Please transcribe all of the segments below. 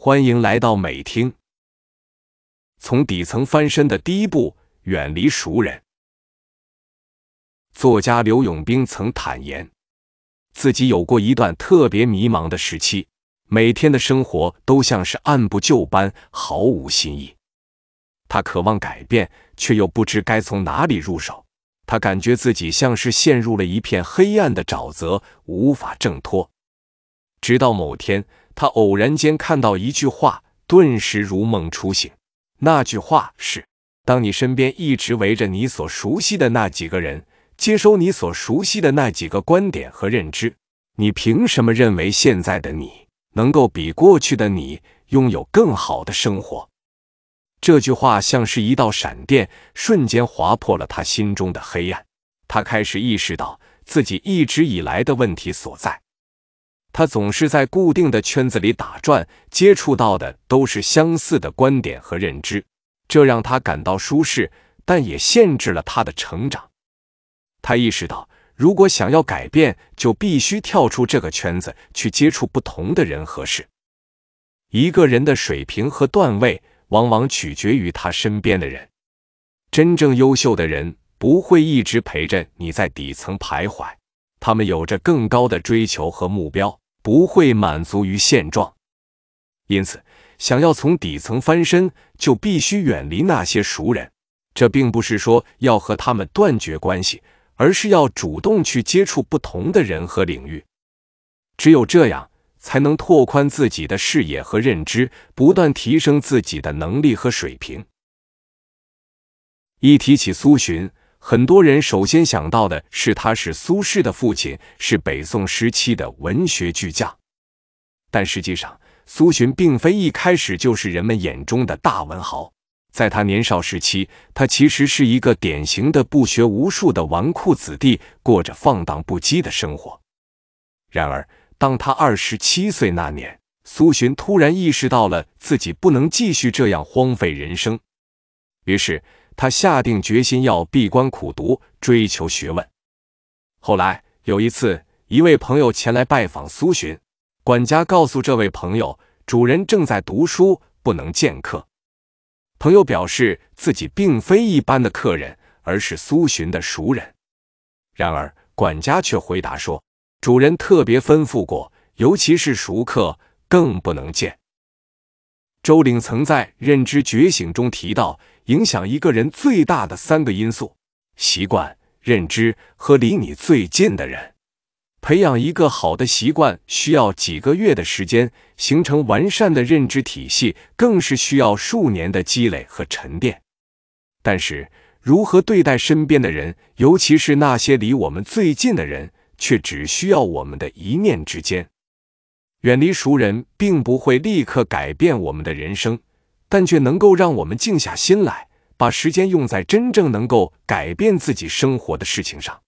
欢迎来到美听。从底层翻身的第一步，远离熟人。作家刘永兵曾坦言，自己有过一段特别迷茫的时期，每天的生活都像是按部就班，毫无新意。他渴望改变，却又不知该从哪里入手。他感觉自己像是陷入了一片黑暗的沼泽，无法挣脱。直到某天。他偶然间看到一句话，顿时如梦初醒。那句话是：当你身边一直围着你所熟悉的那几个人，接收你所熟悉的那几个观点和认知，你凭什么认为现在的你能够比过去的你拥有更好的生活？这句话像是一道闪电，瞬间划破了他心中的黑暗。他开始意识到自己一直以来的问题所在。他总是在固定的圈子里打转，接触到的都是相似的观点和认知，这让他感到舒适，但也限制了他的成长。他意识到，如果想要改变，就必须跳出这个圈子，去接触不同的人和事。一个人的水平和段位，往往取决于他身边的人。真正优秀的人，不会一直陪着你在底层徘徊，他们有着更高的追求和目标。不会满足于现状，因此想要从底层翻身，就必须远离那些熟人。这并不是说要和他们断绝关系，而是要主动去接触不同的人和领域。只有这样，才能拓宽自己的视野和认知，不断提升自己的能力和水平。一提起苏洵，很多人首先想到的是，他是苏轼的父亲，是北宋时期的文学巨匠。但实际上，苏洵并非一开始就是人们眼中的大文豪。在他年少时期，他其实是一个典型的不学无术的纨绔子弟，过着放荡不羁的生活。然而，当他二十七岁那年，苏洵突然意识到了自己不能继续这样荒废人生，于是。他下定决心要闭关苦读，追求学问。后来有一次，一位朋友前来拜访苏洵，管家告诉这位朋友，主人正在读书，不能见客。朋友表示自己并非一般的客人，而是苏洵的熟人。然而，管家却回答说，主人特别吩咐过，尤其是熟客更不能见。周岭曾在《认知觉醒》中提到。影响一个人最大的三个因素：习惯、认知和离你最近的人。培养一个好的习惯需要几个月的时间，形成完善的认知体系更是需要数年的积累和沉淀。但是，如何对待身边的人，尤其是那些离我们最近的人，却只需要我们的一念之间。远离熟人并不会立刻改变我们的人生。但却能够让我们静下心来，把时间用在真正能够改变自己生活的事情上。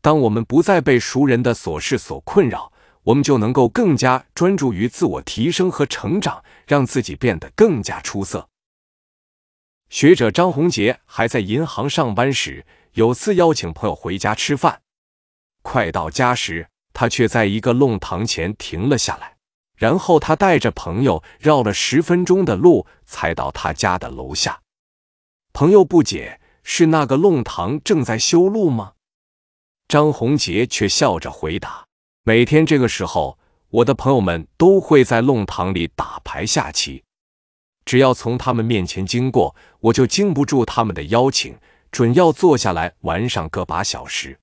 当我们不再被熟人的琐事所困扰，我们就能够更加专注于自我提升和成长，让自己变得更加出色。学者张宏杰还在银行上班时，有次邀请朋友回家吃饭，快到家时，他却在一个弄堂前停了下来。然后他带着朋友绕了十分钟的路，才到他家的楼下。朋友不解：“是那个弄堂正在修路吗？”张宏杰却笑着回答：“每天这个时候，我的朋友们都会在弄堂里打牌下棋。只要从他们面前经过，我就经不住他们的邀请，准要坐下来玩上个把小时。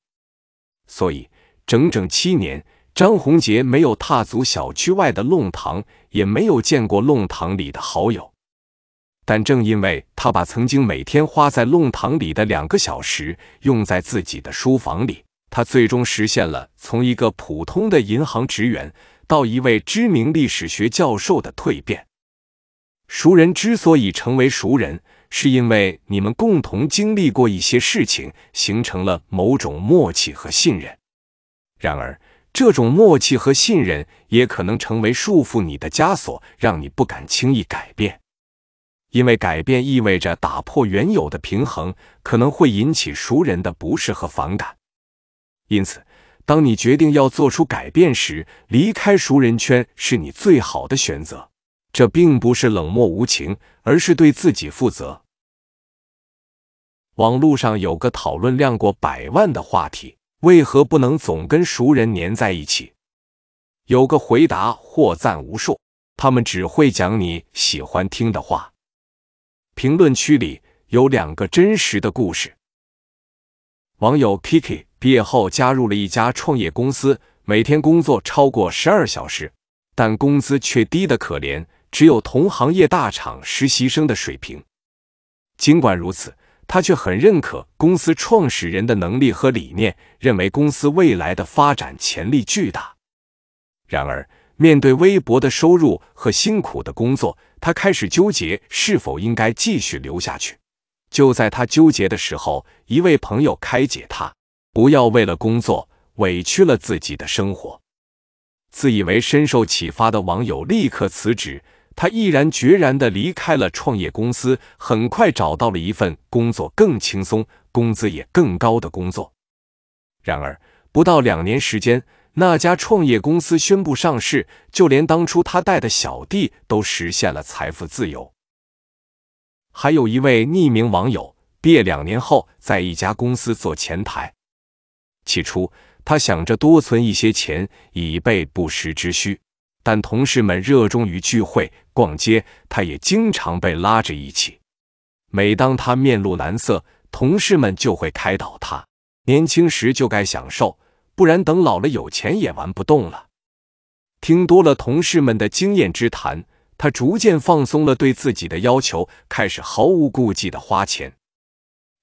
所以，整整七年。”张宏杰没有踏足小区外的弄堂，也没有见过弄堂里的好友。但正因为他把曾经每天花在弄堂里的两个小时用在自己的书房里，他最终实现了从一个普通的银行职员到一位知名历史学教授的蜕变。熟人之所以成为熟人，是因为你们共同经历过一些事情，形成了某种默契和信任。然而，这种默契和信任也可能成为束缚你的枷锁，让你不敢轻易改变。因为改变意味着打破原有的平衡，可能会引起熟人的不适和反感。因此，当你决定要做出改变时，离开熟人圈是你最好的选择。这并不是冷漠无情，而是对自己负责。网络上有个讨论量过百万的话题。为何不能总跟熟人粘在一起？有个回答获赞无数，他们只会讲你喜欢听的话。评论区里有两个真实的故事。网友 Kiki 毕业后加入了一家创业公司，每天工作超过十二小时，但工资却低得可怜，只有同行业大厂实习生的水平。尽管如此，他却很认可公司创始人的能力和理念，认为公司未来的发展潜力巨大。然而，面对微薄的收入和辛苦的工作，他开始纠结是否应该继续留下去。就在他纠结的时候，一位朋友开解他：“不要为了工作委屈了自己的生活。”自以为深受启发的网友立刻辞职。他毅然决然的离开了创业公司，很快找到了一份工作更轻松、工资也更高的工作。然而，不到两年时间，那家创业公司宣布上市，就连当初他带的小弟都实现了财富自由。还有一位匿名网友，毕业两年后在一家公司做前台，起初他想着多存一些钱，以备不时之需。但同事们热衷于聚会、逛街，他也经常被拉着一起。每当他面露难色，同事们就会开导他：年轻时就该享受，不然等老了有钱也玩不动了。听多了同事们的经验之谈，他逐渐放松了对自己的要求，开始毫无顾忌地花钱。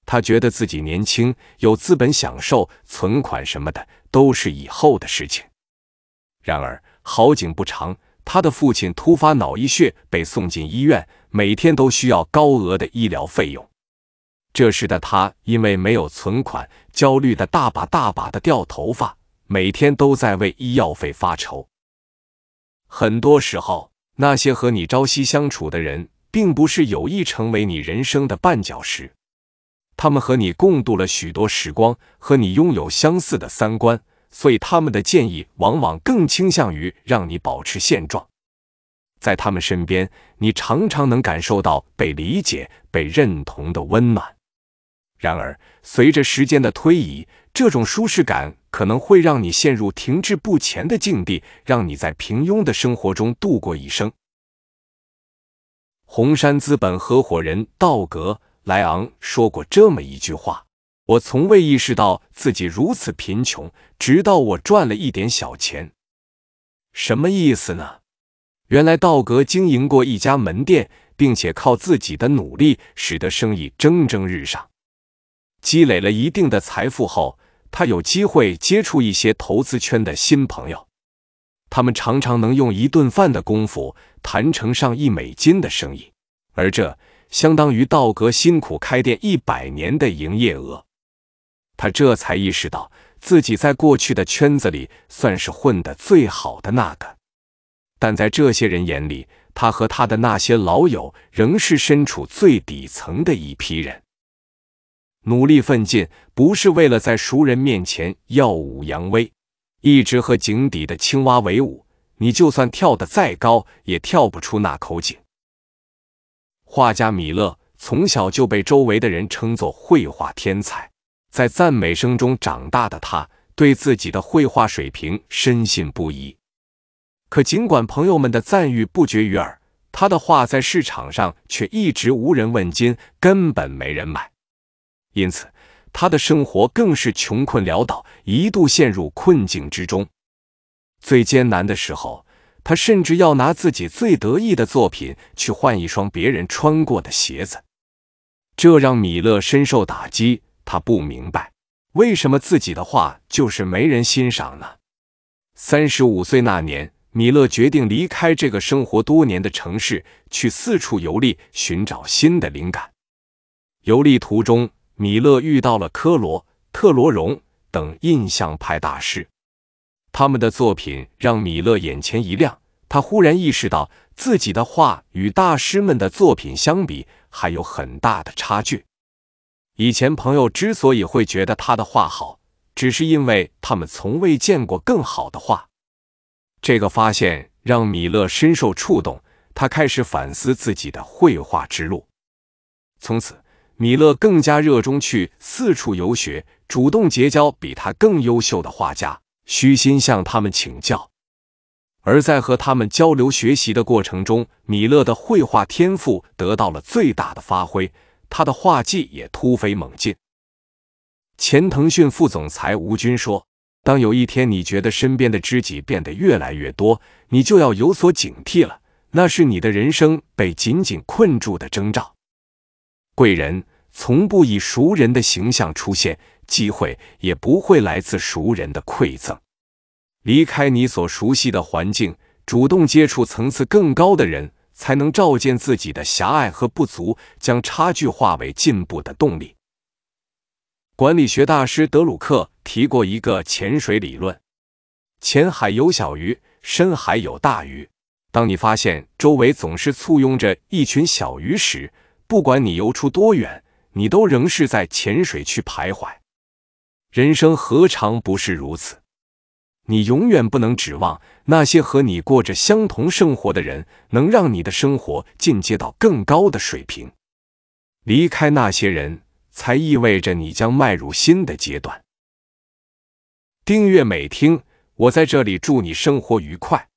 他觉得自己年轻，有资本享受，存款什么的都是以后的事情。然而，好景不长，他的父亲突发脑溢血，被送进医院，每天都需要高额的医疗费用。这时的他因为没有存款，焦虑的大把大把的掉头发，每天都在为医药费发愁。很多时候，那些和你朝夕相处的人，并不是有意成为你人生的绊脚石，他们和你共度了许多时光，和你拥有相似的三观。所以，他们的建议往往更倾向于让你保持现状。在他们身边，你常常能感受到被理解、被认同的温暖。然而，随着时间的推移，这种舒适感可能会让你陷入停滞不前的境地，让你在平庸的生活中度过一生。红杉资本合伙人道格·莱昂说过这么一句话。我从未意识到自己如此贫穷，直到我赚了一点小钱。什么意思呢？原来道格经营过一家门店，并且靠自己的努力使得生意蒸蒸日上。积累了一定的财富后，他有机会接触一些投资圈的新朋友。他们常常能用一顿饭的功夫谈成上亿美金的生意，而这相当于道格辛苦开店一百年的营业额。他这才意识到自己在过去的圈子里算是混得最好的那个，但在这些人眼里，他和他的那些老友仍是身处最底层的一批人。努力奋进不是为了在熟人面前耀武扬威，一直和井底的青蛙为伍，你就算跳得再高，也跳不出那口井。画家米勒从小就被周围的人称作绘画天才。在赞美声中长大的他，对自己的绘画水平深信不疑。可尽管朋友们的赞誉不绝于耳，他的画在市场上却一直无人问津，根本没人买。因此，他的生活更是穷困潦倒，一度陷入困境之中。最艰难的时候，他甚至要拿自己最得意的作品去换一双别人穿过的鞋子，这让米勒深受打击。他不明白为什么自己的画就是没人欣赏呢？三十五岁那年，米勒决定离开这个生活多年的城市，去四处游历，寻找新的灵感。游历途中，米勒遇到了科罗、特罗荣等印象派大师，他们的作品让米勒眼前一亮，他忽然意识到自己的画与大师们的作品相比还有很大的差距。以前朋友之所以会觉得他的画好，只是因为他们从未见过更好的画。这个发现让米勒深受触动，他开始反思自己的绘画之路。从此，米勒更加热衷去四处游学，主动结交比他更优秀的画家，虚心向他们请教。而在和他们交流学习的过程中，米勒的绘画天赋得到了最大的发挥。他的画技也突飞猛进。前腾讯副总裁吴军说：“当有一天你觉得身边的知己变得越来越多，你就要有所警惕了，那是你的人生被紧紧困住的征兆。贵人从不以熟人的形象出现，机会也不会来自熟人的馈赠。离开你所熟悉的环境，主动接触层次更高的人。”才能照见自己的狭隘和不足，将差距化为进步的动力。管理学大师德鲁克提过一个潜水理论：浅海有小鱼，深海有大鱼。当你发现周围总是簇拥着一群小鱼时，不管你游出多远，你都仍是在浅水区徘徊。人生何尝不是如此？你永远不能指望那些和你过着相同生活的人能让你的生活进阶到更高的水平。离开那些人才意味着你将迈入新的阶段。订阅美听，我在这里祝你生活愉快。